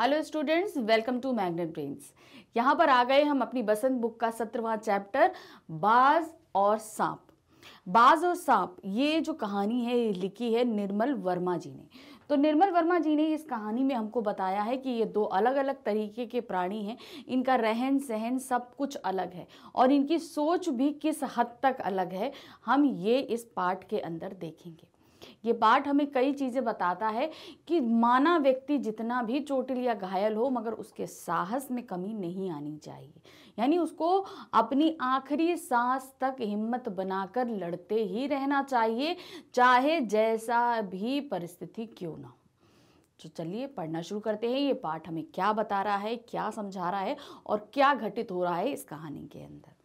hello students welcome to Magnet Brains यहाँ पर आ गए हम अपनी बसंत बुक का सत्रवा चैप्टर बाज और सांप बाज और सांप ये जो कहानी है ये लिखी है निर्मल वर्मा जी ने तो निर्मल वर्मा जी ने इस कहानी में हमको बताया है कि ये दो अलग अलग तरीके के प्राणी हैं इनका रहन सहन सब कुछ अलग है और इनकी सोच भी किस हद तक अलग है हम ये इस पाठ के अंदर देखेंगे ये पाठ हमें कई चीज़ें बताता है कि माना व्यक्ति जितना भी चोटिल या घायल हो मगर उसके साहस में कमी नहीं आनी चाहिए यानी उसको अपनी आखिरी सांस तक हिम्मत बनाकर लड़ते ही रहना चाहिए चाहे जैसा भी परिस्थिति क्यों ना हो तो चलिए पढ़ना शुरू करते हैं ये पाठ हमें क्या बता रहा है क्या समझा रहा है और क्या घटित हो रहा है इस कहानी के अंदर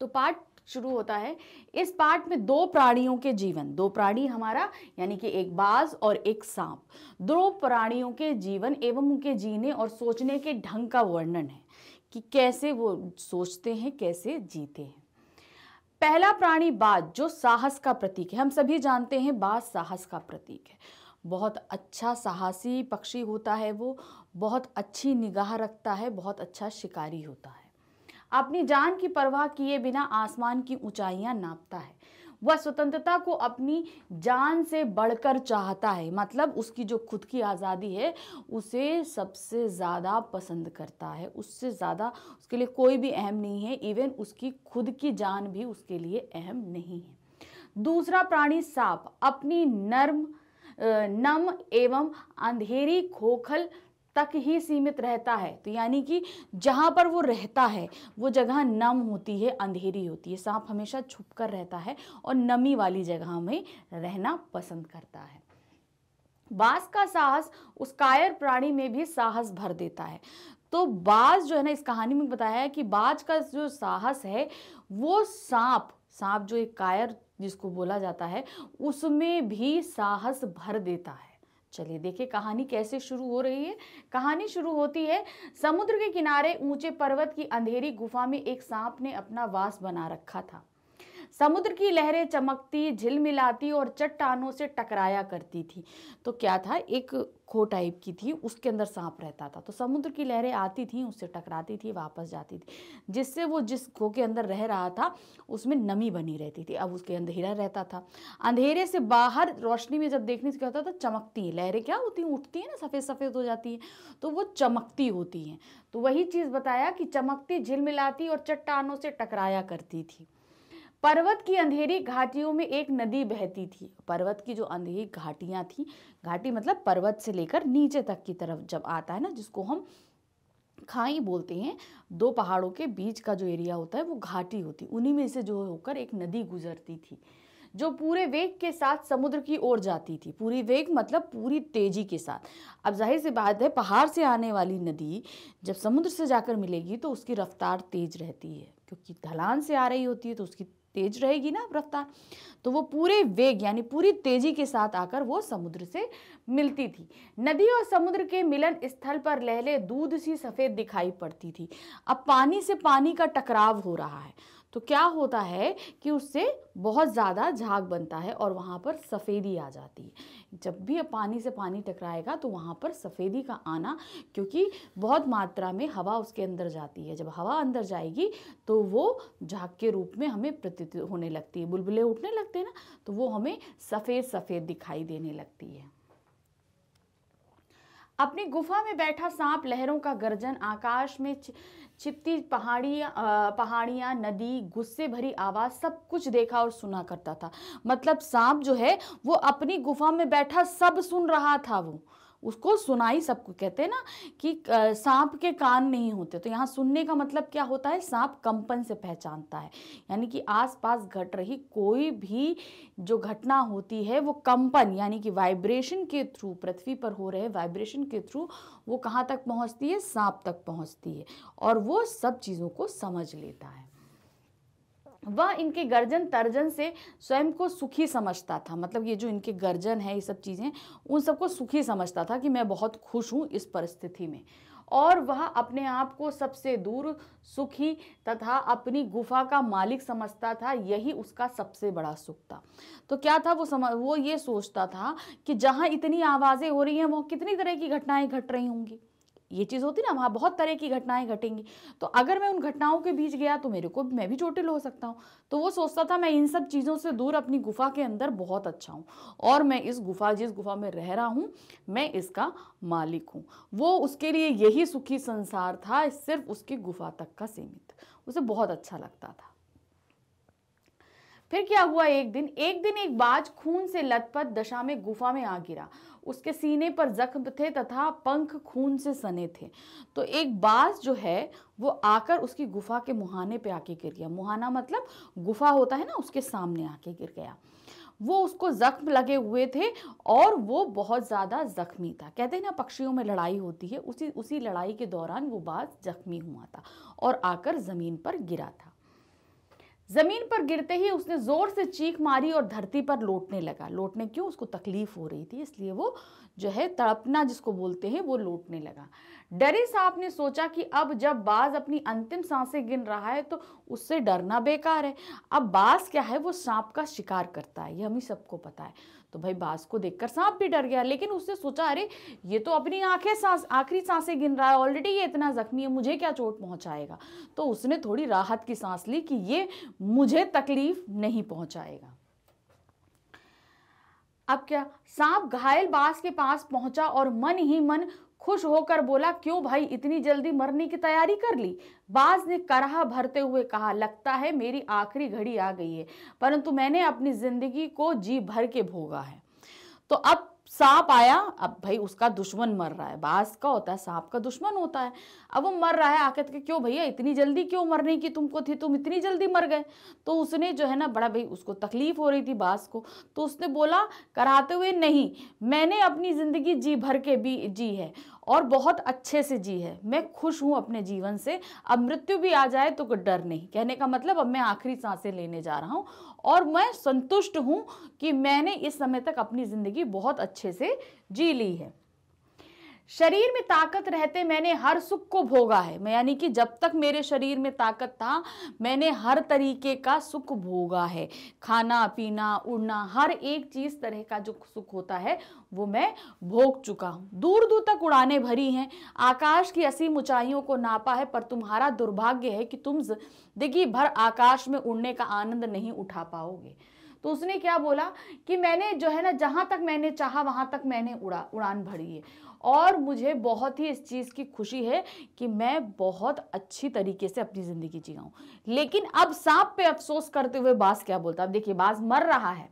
तो पाठ शुरू होता है इस पार्ट में दो प्राणियों के जीवन दो प्राणी हमारा यानी कि एक बाज और एक सांप दो प्राणियों के जीवन एवं उनके जीने और सोचने के ढंग का वर्णन है कि कैसे वो सोचते हैं कैसे जीते हैं पहला प्राणी बाज जो साहस का प्रतीक है हम सभी जानते हैं बाज साहस का प्रतीक है बहुत अच्छा साहसी पक्षी होता है वो बहुत अच्छी निगाह रखता है बहुत अच्छा शिकारी होता है अपनी जान की परवाह किए बिना आसमान की ऊंचाइयां नापता है वह स्वतंत्रता को अपनी जान से बढ़कर चाहता है मतलब उसकी जो खुद की आज़ादी है उसे सबसे ज़्यादा पसंद करता है उससे ज़्यादा उसके लिए कोई भी अहम नहीं है इवन उसकी खुद की जान भी उसके लिए अहम नहीं है दूसरा प्राणी सांप अपनी नर्म नम एवं अंधेरी खोखल तक ही सीमित रहता है तो यानी कि जहाँ पर वो रहता है वो जगह नम होती है अंधेरी होती है सांप हमेशा छुप कर रहता है और नमी वाली जगह में रहना पसंद करता है बास का साहस उस कायर प्राणी में भी साहस भर देता है तो बाज जो है ना इस कहानी में बताया है कि बाज का जो साहस है वो सांप सांप जो एक कायर जिसको बोला जाता है उसमें भी साहस भर देता है चलिए देखिए कहानी कैसे शुरू हो रही है कहानी शुरू होती है समुद्र के किनारे ऊंचे पर्वत की अंधेरी गुफा में एक सांप ने अपना वास बना रखा था समुद्र की लहरें चमकती झिलमिलाती और चट्टानों से टकराया करती थी तो क्या था एक खो टाइप की थी उसके अंदर सांप रहता था तो समुद्र की लहरें आती थी उससे टकराती थी वापस जाती थी जिससे वो जिस खो के अंदर रह रहा था उसमें नमी बनी रहती थी अब उसके अंधेरा रहता था अंधेरे से बाहर रोशनी में जब देखने से क्या होता था चमकती है लहरें क्या होती हैं उठती हैं ना सफ़ेद सफ़ेद हो जाती हैं तो वो चमकती होती हैं तो वही चीज़ बताया कि चमकती झिलमिलाती और चट्टानों से टकराया करती थी पर्वत की अंधेरी घाटियों में एक नदी बहती थी पर्वत की जो अंधेरी घाटियाँ थी घाटी मतलब पर्वत से लेकर नीचे तक की तरफ जब आता है ना जिसको हम खाई बोलते हैं दो पहाड़ों के बीच का जो एरिया होता है वो घाटी होती उन्हीं में से जो होकर एक नदी गुजरती थी जो पूरे वेग के साथ समुद्र की ओर जाती थी पूरी वेग मतलब पूरी तेजी के साथ अब जाहिर सी बात है पहाड़ से आने वाली नदी जब समुद्र से जाकर मिलेगी तो उसकी रफ्तार तेज रहती है क्योंकि ढलान से आ रही होती है तो उसकी तेज रहेगी ना रफ्तार तो वो पूरे वेग यानी पूरी तेजी के साथ आकर वो समुद्र से मिलती थी नदी और समुद्र के मिलन स्थल पर लहले दूध सी सफ़ेद दिखाई पड़ती थी अब पानी से पानी का टकराव हो रहा है तो क्या होता है कि उससे बहुत ज़्यादा झाग बनता है और वहाँ पर सफ़ेदी आ जाती है जब भी पानी से पानी टकराएगा तो वहाँ पर सफ़ेदी का आना क्योंकि बहुत मात्रा में हवा उसके अंदर जाती है जब हवा अंदर जाएगी तो वो झाग के रूप में हमें प्रतीत होने लगती है बुलबुले उठने लगते हैं ना तो वो हमें सफ़ेद सफ़ेद दिखाई देने लगती है अपनी गुफा में बैठा सांप लहरों का गर्जन आकाश में छिपती पहाड़ियाँ पहाड़ियाँ नदी गुस्से भरी आवाज़ सब कुछ देखा और सुना करता था मतलब सांप जो है वो अपनी गुफा में बैठा सब सुन रहा था वो उसको सुनाई सबको कहते हैं ना कि सांप के कान नहीं होते तो यहाँ सुनने का मतलब क्या होता है सांप कंपन से पहचानता है यानी कि आसपास घट रही कोई भी जो घटना होती है वो कंपन यानी कि वाइब्रेशन के थ्रू पृथ्वी पर हो रहे वाइब्रेशन के थ्रू वो कहाँ तक पहुँचती है सांप तक पहुँचती है और वो सब चीज़ों को समझ लेता है वह इनके गर्जन तर्जन से स्वयं को सुखी समझता था मतलब ये जो इनके गर्जन है ये सब चीज़ें उन सबको सुखी समझता था कि मैं बहुत खुश हूँ इस परिस्थिति में और वह अपने आप को सबसे दूर सुखी तथा अपनी गुफा का मालिक समझता था यही उसका सबसे बड़ा सुख था तो क्या था वो समझ वो ये सोचता था कि जहाँ इतनी आवाज़ें हो रही हैं वहाँ कितनी तरह की घटनाएं घट रही होंगी ये चीज़ होती ना वहाँ बहुत तरह की घटनाएं घटेंगी तो अगर मैं उन घटनाओं के बीच गया तो मेरे को मैं भी चोटिल हो सकता हूँ तो वो सोचता था मैं इन सब चीज़ों से दूर अपनी गुफा के अंदर बहुत अच्छा हूँ और मैं इस गुफा जिस गुफा में रह रहा हूँ मैं इसका मालिक हूँ वो उसके लिए यही सुखी संसार था सिर्फ उसकी गुफा तक का सीमित उसे बहुत अच्छा लगता था फिर क्या हुआ एक दिन एक दिन एक बाज खून से लथपथ दशा में गुफा में आ गिरा उसके सीने पर जख्म थे तथा पंख खून से सने थे तो एक बाज जो है वो आकर उसकी गुफा के मुहाने पे आके गिर गया मुहाना मतलब गुफा होता है ना उसके सामने आके गिर गया वो उसको जख्म लगे हुए थे और वो बहुत ज़्यादा जख्मी था कहते हैं ना पक्षियों में लड़ाई होती है उसी उसी लड़ाई के दौरान वो बाज जख्मी हुआ था और आकर ज़मीन पर गिरा था जमीन पर गिरते ही उसने जोर से चीख मारी और धरती पर लौटने लगा लौटने क्यों उसको तकलीफ हो रही थी इसलिए वो जो है तड़पना जिसको बोलते हैं वो लौटने लगा डरे सांप ने सोचा कि अब जब बाज अपनी अंतिम सांसें गिन रहा है तो उससे डरना बेकार है अब बाज क्या है वो सांप का शिकार करता है ये हमें सबको पता है तो भाई बाज को देखकर सांप भी डर गया लेकिन उसने सोचा अरे ये तो अपनी आंखें सांस आखिरी सांसें गिन रहा है ऑलरेडी ये इतना जख्मी है मुझे क्या चोट पहुंचाएगा तो उसने थोड़ी राहत की सांस ली कि ये मुझे तकलीफ नहीं पहुंचाएगा अब क्या सांप घायल बास के पास पहुंचा और मन ही मन खुश होकर बोला क्यों भाई इतनी जल्दी मरने की तैयारी कर ली बाज ने करहा भरते हुए कहा लगता है मेरी आखिरी घड़ी आ गई है परंतु मैंने अपनी जिंदगी को जी भर के भोगा है तो अब सांप आया अब भाई उसका दुश्मन मर रहा है बाज का होता है सांप का दुश्मन होता है अब वो मर रहा है आके तो के क्यों भैया इतनी जल्दी क्यों मरने की तुमको थी तुम इतनी जल्दी मर गए तो उसने जो है ना बड़ा भाई उसको तकलीफ़ हो रही थी बास को तो उसने बोला कराते हुए नहीं मैंने अपनी ज़िंदगी जी भर के भी जी है और बहुत अच्छे से जी है मैं खुश हूँ अपने जीवन से अब मृत्यु भी आ जाए तो कोई डर नहीं कहने का मतलब अब मैं आखिरी सांसें लेने जा रहा हूँ और मैं संतुष्ट हूँ कि मैंने इस समय तक अपनी ज़िंदगी बहुत अच्छे से जी ली है शरीर में ताकत रहते मैंने हर सुख को भोगा है मैं यानी कि जब तक मेरे शरीर में ताकत था मैंने हर तरीके का सुख भोगा है खाना पीना उड़ना हर एक चीज़ तरह का जो सुख होता है वो मैं भोग चुका हूँ दूर दूर तक उड़ाने भरी हैं आकाश की असीम ऊंचाइयों को नापा है पर तुम्हारा दुर्भाग्य है कि तुम जिंदगी भर आकाश में उड़ने का आनंद नहीं उठा पाओगे तो उसने क्या बोला कि मैंने जो है ना जहाँ तक मैंने चाहा वहाँ तक मैंने उड़ा उड़ान भरी है और मुझे बहुत ही इस चीज़ की खुशी है कि मैं बहुत अच्छी तरीके से अपनी ज़िंदगी जी हूँ लेकिन अब सांप पे अफसोस करते हुए बास क्या बोलता अब देखिए बास मर रहा है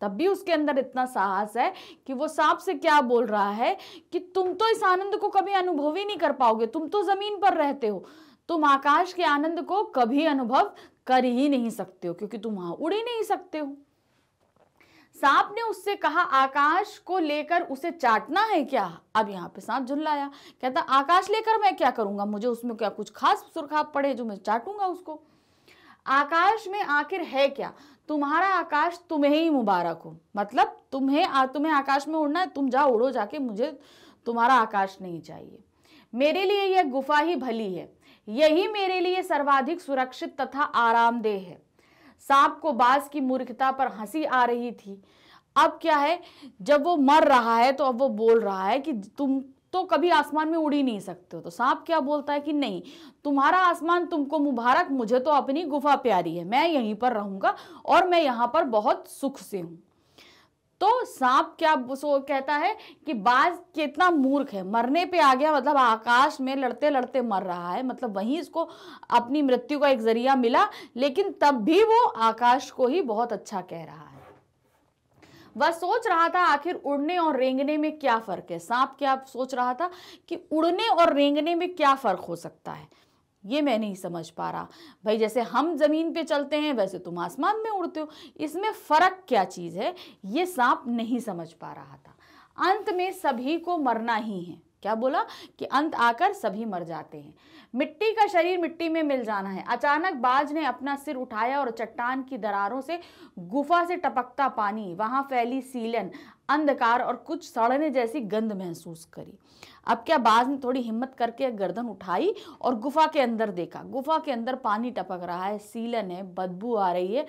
तब भी उसके अंदर इतना साहस है कि वो सांप से क्या बोल रहा है कि तुम तो इस आनंद को कभी अनुभव ही नहीं कर पाओगे तुम तो ज़मीन पर रहते हो तुम आकाश के आनंद को कभी अनुभव कर ही नहीं सकते हो क्योंकि तुम वहां उड़ ही नहीं सकते हो सांप ने उससे कहा आकाश को लेकर उसे चाटना है क्या अब यहाँ पे सांप झुल्लाया कहता आकाश लेकर मैं क्या करूंगा मुझे उसमें क्या कुछ खास सुरखाप पड़े जो मैं चाटूंगा उसको आकाश में आखिर है क्या तुम्हारा आकाश तुम्हें ही मुबारक हो मतलब तुम्हें आ, तुम्हें आकाश में उड़ना है तुम जाओ उड़ो जाके मुझे तुम्हारा आकाश नहीं चाहिए मेरे लिए यह गुफा ही भली है यही मेरे लिए सर्वाधिक सुरक्षित तथा आरामदेह है सांप को बास की मूर्खता पर हंसी आ रही थी अब क्या है जब वो मर रहा है तो अब वो बोल रहा है कि तुम तो कभी आसमान में उड़ ही नहीं सकते हो तो सांप क्या बोलता है कि नहीं तुम्हारा आसमान तुमको मुबारक मुझे तो अपनी गुफा प्यारी है मैं यहीं पर रहूंगा और मैं यहाँ पर बहुत सुख से हूं तो सांप क्या सो कहता है कि बाज कितना मूर्ख है मरने पे आ गया मतलब आकाश में लड़ते लड़ते मर रहा है मतलब वहीं इसको अपनी मृत्यु का एक जरिया मिला लेकिन तब भी वो आकाश को ही बहुत अच्छा कह रहा है वह सोच रहा था आखिर उड़ने और रेंगने में क्या फ़र्क है सांप क्या सोच रहा था कि उड़ने और रेंगने में क्या फ़र्क हो सकता है ये मैं नहीं समझ पा रहा भाई जैसे हम ज़मीन पे चलते हैं वैसे तुम आसमान में उड़ते हो इसमें फ़र्क क्या चीज़ है ये सांप नहीं समझ पा रहा था अंत में सभी को मरना ही है क्या बोला कि अंत आकर सभी मर जाते हैं मिट्टी का शरीर मिट्टी में मिल जाना है अचानक बाज ने अपना सिर उठाया और चट्टान की दरारों से गुफा से टपकता पानी वहां फैली सीलन अंधकार और कुछ सड़ने जैसी गंध महसूस करी अब क्या बाज ने थोड़ी हिम्मत करके गर्दन उठाई और गुफा के अंदर देखा गुफा के अंदर पानी टपक रहा है सीलन है बदबू आ रही है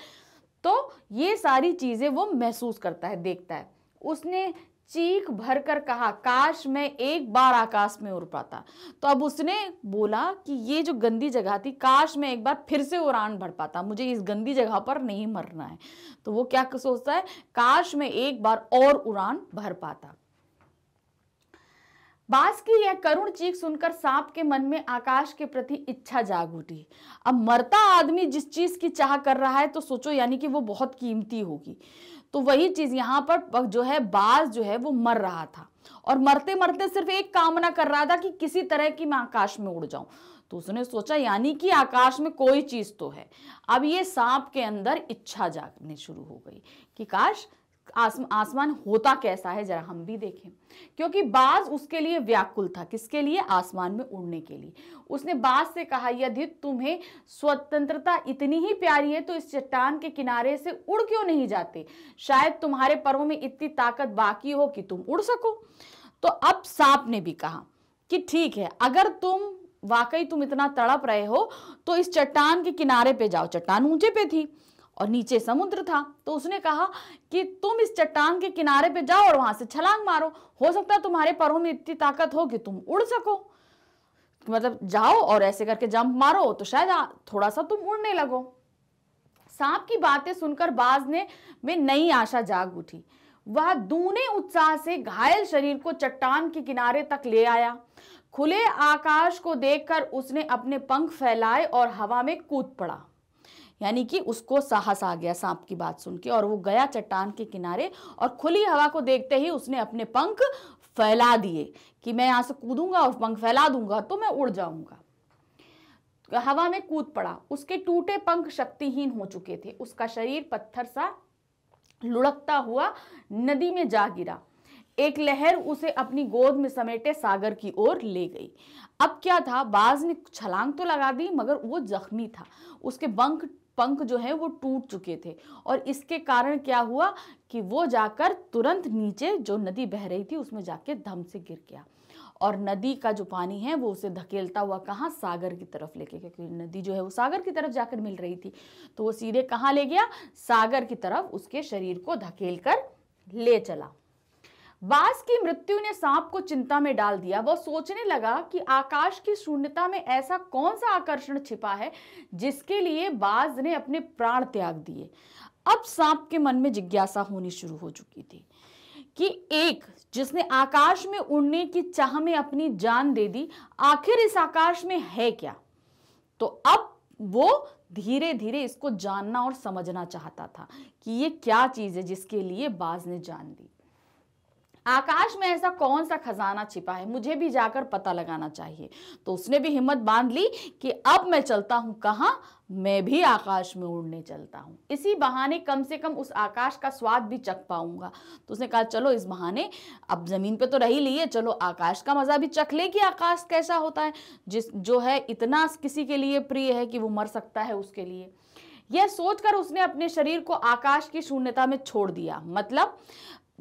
तो ये सारी चीज़ें वो महसूस करता है देखता है उसने चीख भरकर कहा काश मैं एक बार आकाश में उड़ पाता तो अब उसने बोला कि ये जो गंदी जगह थी काश मैं एक बार फिर से उड़ान भर पाता मुझे इस गंदी जगह पर नहीं मरना है तो वो क्या सोचता है काश मैं एक बार और उड़ान भर पाता बास की यह करुण चीख सुनकर सांप के मन में आकाश के प्रति इच्छा जाग उठी अब मरता आदमी जिस चीज की चाह कर रहा है तो सोचो यानी कि वो बहुत कीमती होगी तो वही चीज यहां पर जो है बाज जो है वो मर रहा था और मरते मरते सिर्फ एक कामना कर रहा था कि किसी तरह की मैं आकाश में उड़ जाऊं तो उसने सोचा यानी कि आकाश में कोई चीज तो है अब ये सांप के अंदर इच्छा जागने शुरू हो गई कि काश आस, आसमान होता कैसा है जरा हम भी देखें क्योंकि बाज उसके लिए व्याकुल था किसके लिए आसमान में उड़ने के लिए उसने बाज से कहा यदि तुम्हें स्वतंत्रता इतनी ही प्यारी है तो इस चट्टान के किनारे से उड़ क्यों नहीं जाते शायद तुम्हारे परों में इतनी ताकत बाकी हो कि तुम उड़ सको तो अब सांप ने भी कहा कि ठीक है अगर तुम वाकई तुम इतना तड़प रहे हो तो इस चट्टान के किनारे पे जाओ चट्टान ऊंचे पे थी और नीचे समुद्र था तो उसने कहा कि तुम इस चट्टान के किनारे पे जाओ और वहां से छलांग मारो हो सकता है तुम्हारे परों में इतनी ताकत हो कि तुम उड़ सको मतलब जाओ और ऐसे करके जंप मारो तो शायद थोड़ा सा तुम उड़ने लगो सांप की बातें सुनकर बाज ने में नई आशा जाग उठी वह दूने उत्साह से घायल शरीर को चट्टान के किनारे तक ले आया खुले आकाश को देखकर उसने अपने पंख फैलाए और हवा में कूद पड़ा यानी कि उसको साहस आ गया सांप की बात सुन के और वो गया चट्टान के किनारे और खुली हवा को देखते ही उसने अपने पंख फैला दिए कि मैं यहाँ से कूदूंगा और पंख फैला दूंगा तो मैं उड़ जाऊंगा हवा में कूद पड़ा उसके टूटे पंख शक्तिहीन हो चुके थे उसका शरीर पत्थर सा लुढ़कता हुआ नदी में जा गिरा एक लहर उसे अपनी गोद में समेटे सागर की ओर ले गई अब क्या था बाज ने छलांग तो लगा दी मगर वो जख्मी था उसके पंख पंख जो है वो टूट चुके थे और इसके कारण क्या हुआ कि वो जाकर तुरंत नीचे जो नदी बह रही थी उसमें जाके धम से गिर गया और नदी का जो पानी है वो उसे धकेलता हुआ कहाँ सागर की तरफ लेके गया क्योंकि नदी जो है वो सागर की तरफ जाकर मिल रही थी तो वो सीधे कहाँ ले गया सागर की तरफ उसके शरीर को धकेल कर ले चला बास की मृत्यु ने सांप को चिंता में डाल दिया वह सोचने लगा कि आकाश की शून्यता में ऐसा कौन सा आकर्षण छिपा है जिसके लिए बाज ने अपने प्राण त्याग दिए अब सांप के मन में जिज्ञासा होनी शुरू हो चुकी थी कि एक जिसने आकाश में उड़ने की चाह में अपनी जान दे दी आखिर इस आकाश में है क्या तो अब वो धीरे धीरे इसको जानना और समझना चाहता था कि ये क्या चीज़ है जिसके लिए बाज ने जान दी आकाश में ऐसा कौन सा खजाना छिपा है मुझे भी जाकर पता लगाना चाहिए तो उसने भी हिम्मत बांध ली कि अब मैं चलता हूँ कहा मैं भी आकाश में उड़ने चलता हूं इसी बहाने कम से कम उस आकाश का स्वाद भी चख पाऊंगा तो उसने कहा चलो इस बहाने अब ज़मीन पे तो रही है चलो आकाश का मज़ा भी चख ले कि आकाश कैसा होता है जिस जो है इतना किसी के लिए प्रिय है कि वो मर सकता है उसके लिए यह सोचकर उसने अपने शरीर को आकाश की शून्यता में छोड़ दिया मतलब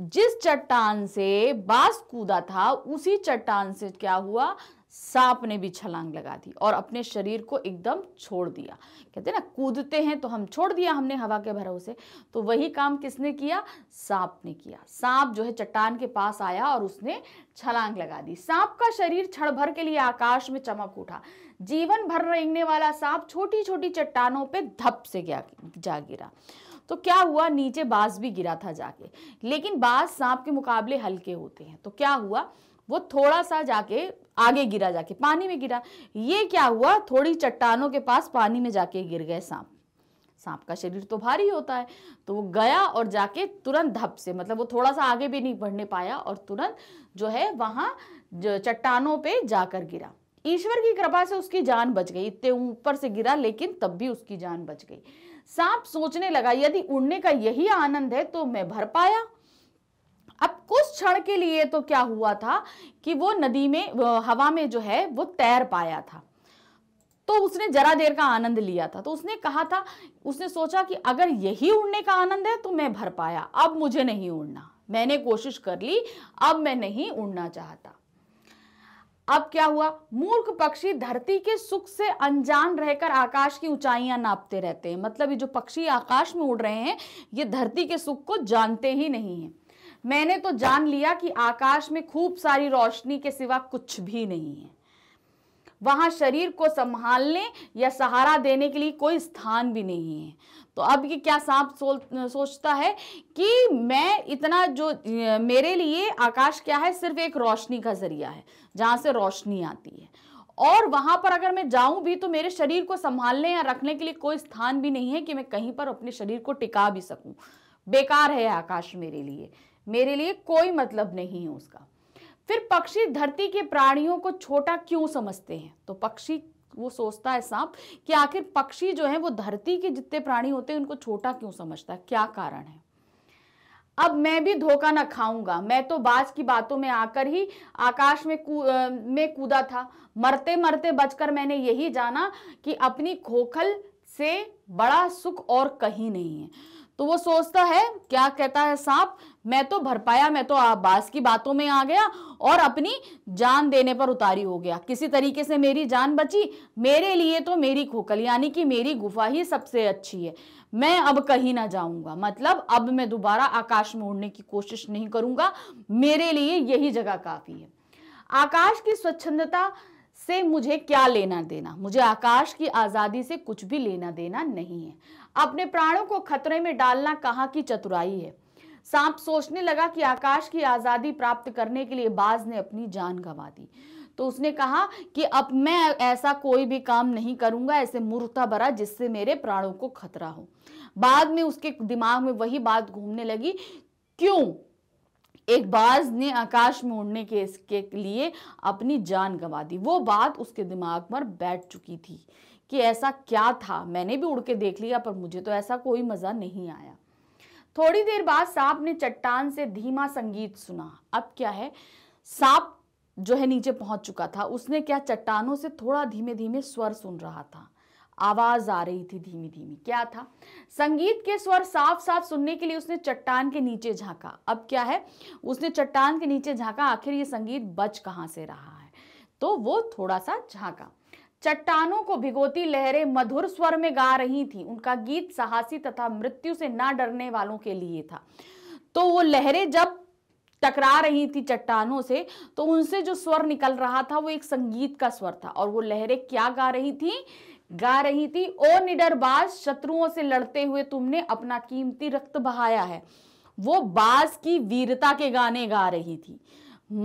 जिस चट्टान से बास कूदा था उसी चट्टान से क्या हुआ सांप ने भी छलांग लगा दी और अपने शरीर को एकदम छोड़ दिया कहते हैं ना कूदते हैं तो हम छोड़ दिया हमने हवा के भरोसे तो वही काम किसने किया सांप ने किया सांप जो है चट्टान के पास आया और उसने छलांग लगा दी सांप का शरीर क्षण भर के लिए आकाश में चमक उठा जीवन भर रेंगने वाला सांप छोटी छोटी चट्टानों पर धप से गया जा गिरा तो क्या हुआ नीचे बाज भी गिरा था जाके लेकिन बाज सांप के मुकाबले हल्के होते हैं तो क्या हुआ वो थोड़ा सा जाके आगे गिरा जाके पानी में गिरा ये क्या हुआ थोड़ी चट्टानों के पास पानी में जाके गिर गए सांप सांप का शरीर तो भारी होता है तो वो गया और जाके तुरंत धप से मतलब वो थोड़ा सा आगे भी नहीं बढ़ने पाया और तुरंत जो है वहाँ चट्टानों पे जाकर गिरा ईश्वर की कृपा से उसकी जान बच गई इतने ऊपर से गिरा लेकिन तब भी उसकी जान बच गई सांप सोचने लगा यदि उड़ने का यही आनंद है तो मैं भर पाया अब कुछ क्षण के लिए तो क्या हुआ था कि वो नदी में वो हवा में जो है वो तैर पाया था तो उसने जरा देर का आनंद लिया था तो उसने कहा था उसने सोचा कि अगर यही उड़ने का आनंद है तो मैं भर पाया अब मुझे नहीं उड़ना मैंने कोशिश कर ली अब मैं नहीं उड़ना चाहता अब क्या हुआ मूर्ख पक्षी धरती के सुख से अनजान रहकर आकाश की ऊंचाइयां नापते रहते हैं मतलब ये जो पक्षी आकाश में उड़ रहे हैं ये धरती के सुख को जानते ही नहीं हैं मैंने तो जान लिया कि आकाश में खूब सारी रोशनी के सिवा कुछ भी नहीं है वहाँ शरीर को संभालने या सहारा देने के लिए कोई स्थान भी नहीं है तो अब ये क्या सांप सोचता है कि मैं इतना जो मेरे लिए आकाश क्या है सिर्फ एक रोशनी का जरिया है जहाँ से रोशनी आती है और वहाँ पर अगर मैं जाऊँ भी तो मेरे शरीर को संभालने या रखने के लिए कोई स्थान भी नहीं है कि मैं कहीं पर अपने शरीर को टिका भी सकूँ बेकार है आकाश मेरे लिए मेरे लिए कोई मतलब नहीं है उसका फिर पक्षी धरती के प्राणियों को छोटा क्यों समझते हैं तो पक्षी वो सोचता है सांप कि आखिर पक्षी जो है वो धरती के जितने प्राणी होते हैं उनको छोटा क्यों समझता है क्या कारण है अब मैं भी धोखा ना खाऊंगा मैं तो बाज की बातों में आकर ही आकाश में कू आ, में कूदा था मरते मरते बचकर मैंने यही जाना कि अपनी खोखल से बड़ा सुख और कहीं नहीं है तो वो सोचता है क्या कहता है सांप मैं तो भर पाया मैं तो आबास की बातों में आ गया और अपनी जान देने पर उतारी हो गया किसी तरीके से मेरी जान बची मेरे लिए तो मेरी खोकल यानी कि मेरी गुफा ही सबसे अच्छी है मैं अब कहीं ना जाऊंगा मतलब अब मैं दोबारा आकाश में उड़ने की कोशिश नहीं करूंगा मेरे लिए यही जगह काफ़ी है आकाश की स्वच्छंदता से मुझे क्या लेना देना मुझे आकाश की आज़ादी से कुछ भी लेना देना नहीं है अपने प्राणों को खतरे में डालना कहाँ की चतुराई है सांप सोचने लगा कि आकाश की आज़ादी प्राप्त करने के लिए बाज ने अपनी जान गंवा दी तो उसने कहा कि अब मैं ऐसा कोई भी काम नहीं करूंगा ऐसे मूर्खता भरा जिससे मेरे प्राणों को खतरा हो बाद में उसके दिमाग में वही बात घूमने लगी क्यों एक बाज ने आकाश में उड़ने के इसके लिए अपनी जान गंवा दी वो बात उसके दिमाग पर बैठ चुकी थी कि ऐसा क्या था मैंने भी उड़ के देख लिया पर मुझे तो ऐसा कोई मज़ा नहीं आया थोड़ी देर बाद सांप ने चट्टान से धीमा संगीत सुना अब क्या है सांप जो है नीचे पहुंच चुका था उसने क्या चट्टानों से थोड़ा धीमे धीमे स्वर सुन रहा था आवाज आ रही थी धीमी धीमी क्या था संगीत के स्वर साफ साफ सुनने के लिए उसने चट्टान के नीचे झांका अब क्या है उसने चट्टान के नीचे झांका आखिर ये संगीत बच कहां से रहा है तो वो थोड़ा सा झांका चट्टानों को भिगोती लहरें मधुर स्वर में गा रही थी उनका गीत साहसी तथा मृत्यु से ना डरने वालों के लिए था तो वो लहरें जब टकरा रही थी चट्टानों से तो उनसे जो स्वर निकल रहा था वो एक संगीत का स्वर था और वो लहरें क्या गा रही थी गा रही थी ओ निडर बाज शत्रुओं से लड़ते हुए तुमने अपना कीमती रक्त बहाया है वो बाज की वीरता के गाने गा रही थी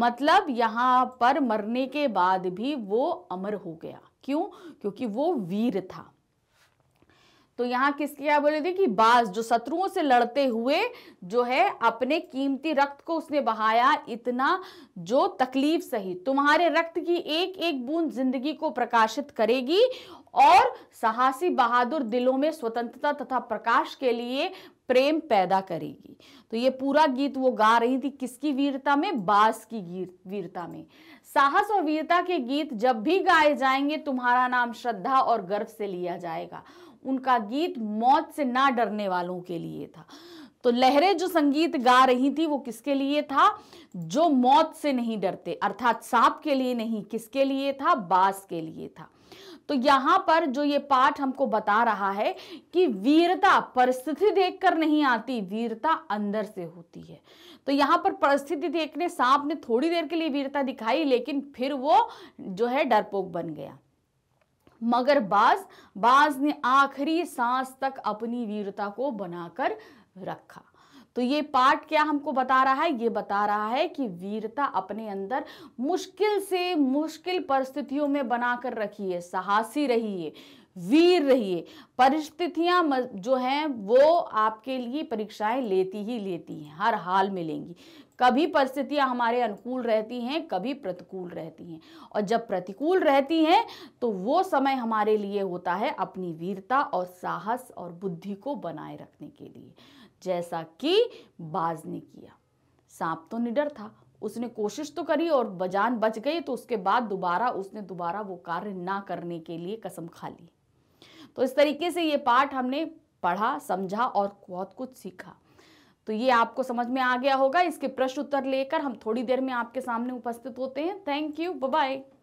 मतलब यहाँ पर मरने के बाद भी वो अमर हो गया क्यों क्योंकि वो वीर था तो यहाँ किसकी क्या बोले थे कि बाज जो शत्रुओं से लड़ते हुए जो है अपने कीमती रक्त को उसने बहाया इतना जो तकलीफ सही तुम्हारे रक्त की एक एक बूंद जिंदगी को प्रकाशित करेगी और साहसी बहादुर दिलों में स्वतंत्रता तथा प्रकाश के लिए प्रेम पैदा करेगी तो ये पूरा गीत वो गा रही थी किसकी वीरता में बास की वीरता में साहस और वीरता के गीत जब भी गाए जाएंगे तुम्हारा नाम श्रद्धा और गर्व से लिया जाएगा उनका गीत मौत से ना डरने वालों के लिए था तो लहरें जो संगीत गा रही थी वो किसके लिए था जो मौत से नहीं डरते अर्थात सांप के लिए नहीं किसके लिए था बास के लिए था तो यहाँ पर जो ये पाठ हमको बता रहा है कि वीरता परिस्थिति देखकर नहीं आती वीरता अंदर से होती है तो यहाँ पर परिस्थिति देखने सांप ने थोड़ी देर के लिए वीरता दिखाई लेकिन फिर वो जो है डरपोक बन गया मगर बाज बाज ने आखिरी सांस तक अपनी वीरता को बनाकर रखा तो ये पार्ट क्या हमको बता रहा है ये बता रहा है कि वीरता अपने अंदर मुश्किल से मुश्किल परिस्थितियों में बनाकर रखिए साहसी रहिए वीर रहिए परिस्थितियां जो हैं वो आपके लिए परीक्षाएं लेती ही लेती हैं हर हाल में लेंगी कभी परिस्थितियां हमारे अनुकूल रहती हैं कभी प्रतिकूल रहती हैं और जब प्रतिकूल रहती हैं तो वो समय हमारे लिए होता है अपनी वीरता और साहस और बुद्धि को बनाए रखने के लिए जैसा कि बाज ने किया सांप तो निडर था उसने कोशिश तो करी और बजान बच गई तो उसके बाद दोबारा उसने दोबारा वो कार्य ना करने के लिए कसम खा ली तो इस तरीके से ये पाठ हमने पढ़ा समझा और बहुत कुछ सीखा तो ये आपको समझ में आ गया होगा इसके प्रश्न उत्तर लेकर हम थोड़ी देर में आपके सामने उपस्थित होते हैं थैंक यू बाय